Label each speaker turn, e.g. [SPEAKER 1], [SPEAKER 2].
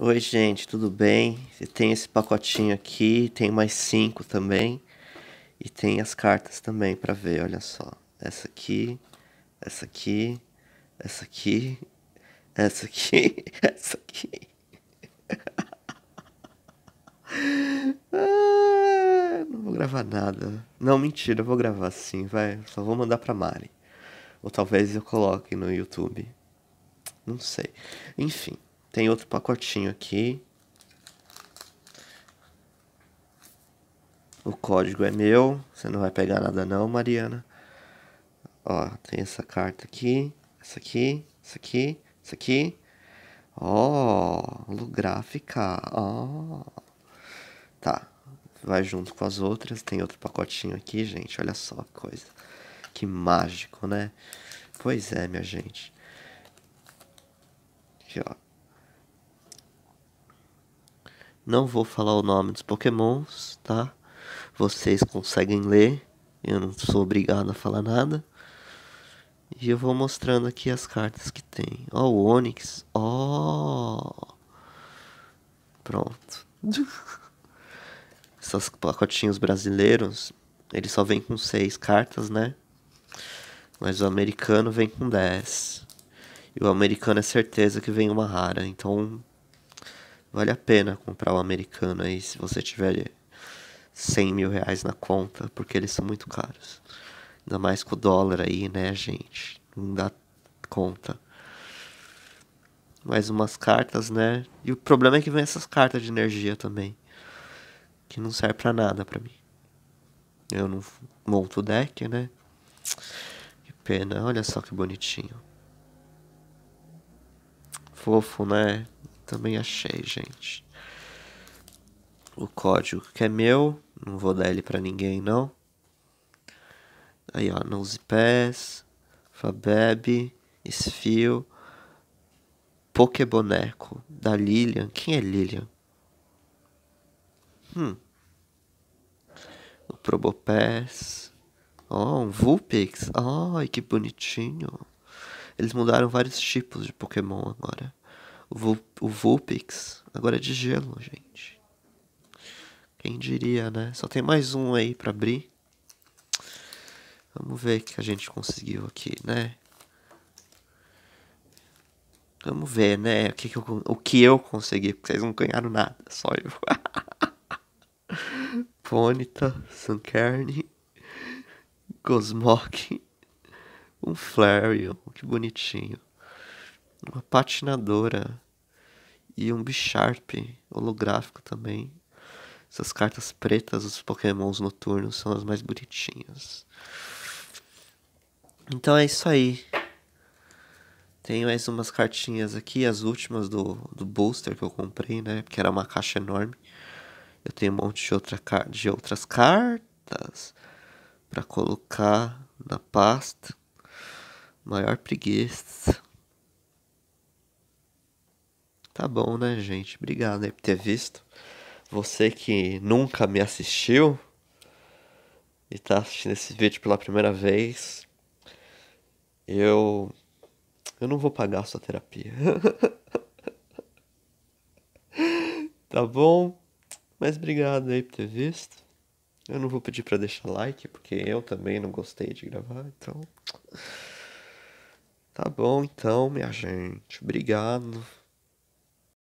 [SPEAKER 1] Oi, gente, tudo bem? Tem esse pacotinho aqui, tem mais cinco também. E tem as cartas também para ver, olha só. Essa aqui, essa aqui, essa aqui, essa aqui, essa aqui. Ah, não vou gravar nada. Não, mentira, eu vou gravar sim, vai. Só vou mandar pra Mari. Ou talvez eu coloque no YouTube. Não sei. Enfim. Tem outro pacotinho aqui. O código é meu. Você não vai pegar nada não, Mariana. Ó, tem essa carta aqui. Essa aqui. Essa aqui. Essa aqui. Ó, oh, holográfica. Ó. Tá. Vai junto com as outras. Tem outro pacotinho aqui, gente. Olha só que coisa. Que mágico, né? Pois é, minha gente. Aqui, ó. Não vou falar o nome dos pokémons, tá? Vocês conseguem ler. Eu não sou obrigado a falar nada. E eu vou mostrando aqui as cartas que tem. Ó, oh, o Onix. Ó. Oh. Pronto. Esses pacotinhos brasileiros, ele só vem com seis cartas, né? Mas o americano vem com 10. E o americano é certeza que vem uma rara. Então, vale a pena comprar o americano aí se você tiver 100 mil reais na conta, porque eles são muito caros. Ainda mais com o dólar aí, né, gente? Não dá conta. Mais umas cartas, né? E o problema é que vem essas cartas de energia também. Que não serve pra nada pra mim. Eu não monto o deck, né? Que pena. Olha só que bonitinho. Fofo, né? Também achei, gente. O código que é meu. Não vou dar ele pra ninguém, não. Aí, ó. Pass, Fabeb. Esfio. Pokéboneco. Da Lilian. Quem é Lilian? Hum. O Probopass. Ó, oh, um Vulpix. Ai, oh, que bonitinho. Eles mudaram vários tipos de Pokémon agora o Vulpix. Agora é de gelo, gente. Quem diria, né? Só tem mais um aí pra abrir. Vamos ver o que a gente conseguiu aqui, né? Vamos ver, né? O que, que, eu, o que eu consegui, porque vocês não ganharam nada, só eu. Pônita, Sunkern, Gosmok, um Flareon, que bonitinho uma patinadora e um Bisharp holográfico também. Essas cartas pretas dos pokémons noturnos são as mais bonitinhas. Então é isso aí. Tem mais umas cartinhas aqui, as últimas do, do booster que eu comprei, né? Porque era uma caixa enorme. Eu tenho um monte de, outra, de outras cartas para colocar na pasta. Maior preguiça. Tá bom, né, gente? Obrigado aí por ter visto. Você que nunca me assistiu e tá assistindo esse vídeo pela primeira vez, eu. Eu não vou pagar a sua terapia. tá bom? Mas obrigado aí por ter visto. Eu não vou pedir para deixar like, porque eu também não gostei de gravar, então. Tá bom, então, minha gente. Obrigado.